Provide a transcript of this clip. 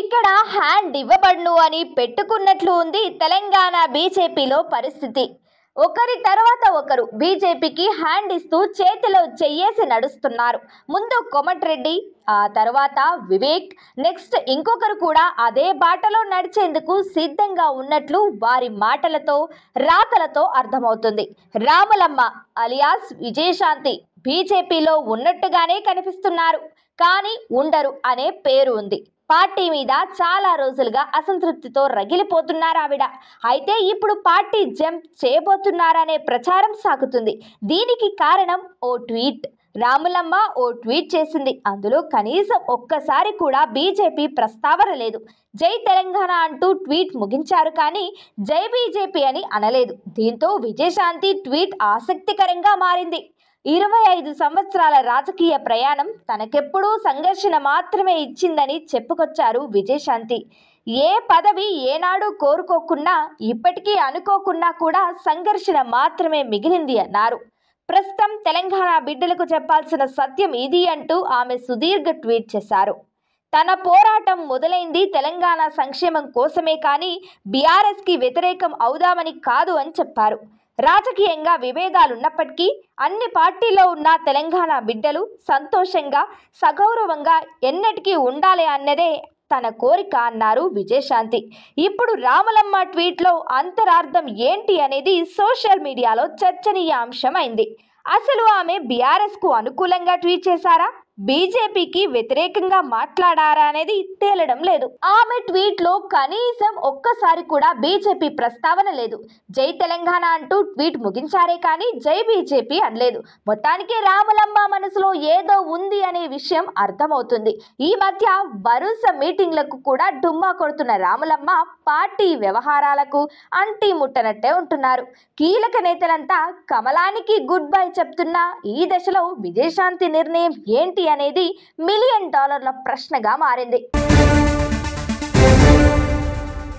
ఇక్కడ హ్యాండ్ ఇవ్వబడును అని పెట్టుకున్నట్లు ఉంది తెలంగాణ బీజేపీలో పరిస్థితి ఒకరి తర్వాత ఒకరు బీజేపీకి హ్యాండ్ ఇస్తూ చేతిలో చెయ్యేసి నడుస్తున్నారు ముందు కొమట్రెడ్డి ఆ తర్వాత వివేక్ నెక్స్ట్ ఇంకొకరు కూడా అదే బాటలో నడిచేందుకు సిద్ధంగా ఉన్నట్లు వారి మాటలతో రాతలతో అర్థమవుతుంది రాములమ్మ అలియాస్ విజయశాంతి బీజేపీలో ఉన్నట్టుగానే కనిపిస్తున్నారు కానీ ఉండరు అనే పేరు ఉంది పార్టీ మీద చాలా రోజులుగా అసంతృప్తితో రగిలిపోతున్నారు ఆవిడ అయితే ఇప్పుడు పార్టీ జంప్ చేయబోతున్నారనే ప్రచారం సాగుతుంది దీనికి కారణం ఓ ట్వీట్ రాములమ్మ ఓ ట్వీట్ చేసింది అందులో కనీసం ఒక్కసారి కూడా బీజేపీ ప్రస్తావన లేదు జై తెలంగాణ అంటూ ట్వీట్ ముగించారు కానీ జై బీజేపీ అని అనలేదు దీంతో విజయశాంతి ట్వీట్ ఆసక్తికరంగా మారింది ఇరవై ఐదు సంవత్సరాల రాజకీయ ప్రయాణం తనకెప్పుడూ సంఘర్షణ మాత్రమే ఇచ్చిందని చెప్పుకొచ్చారు విజయశాంతి ఏ పదవి ఏనాడు కోరుకోకున్నా ఇప్పటికీ అనుకోకున్నా కూడా సంఘర్షణ మాత్రమే మిగిలింది అన్నారు ప్రస్తుతం తెలంగాణ బిడ్డలకు చెప్పాల్సిన సత్యం ఇది అంటూ ఆమె సుదీర్ఘ ట్వీట్ చేశారు తన పోరాటం మొదలైంది తెలంగాణ సంక్షేమం కోసమే కానీ బీఆర్ఎస్కి వ్యతిరేకం అవుదామని కాదు అని చెప్పారు రాజకీయంగా విభేదాలున్నప్పటికీ అన్ని పార్టీల్లో ఉన్న తెలంగాణ బిడ్డలు సంతోషంగా సగౌరవంగా ఎన్నటికీ ఉండాలి అన్నదే తన కోరిక అన్నారు విజయశాంతి ఇప్పుడు రామలమ్మ ట్వీట్లో అంతరార్థం ఏంటి అనేది సోషల్ మీడియాలో చర్చనీయాంశం అయింది అసలు ఆమె బీఆర్ఎస్కు అనుకూలంగా ట్వీట్ చేశారా బీజేపీకి వ్యతిరేకంగా మాట్లాడారా అనేది తేలడం లేదు ఆమె ట్వీట్లో కనీసం ఒక్కసారి కూడా బీజేపీ ప్రస్తావన లేదు జై తెలంగాణ అంటూ ట్వీట్ ముగించారే కానీ జై బీజేపీ అనలేదు మొత్తానికి రాములమ్మ మనసులో ఏదో ఉంది అనే విషయం అర్థమవుతుంది ఈ మధ్య వరుస మీటింగ్లకు కూడా డుమ్మా కొడుతున్న రాములమ్మ పార్టీ వ్యవహారాలకు అంటి ముట్టనట్టే ఉంటున్నారు కీలక నేతలంతా కమలానికి గుడ్ బై చెప్తున్నా ఈ దశలో విజయశాంతి నిర్ణయం ఏంటి అనేది మిలియన్ డాలర్ల ప్రశ్నగా మారింది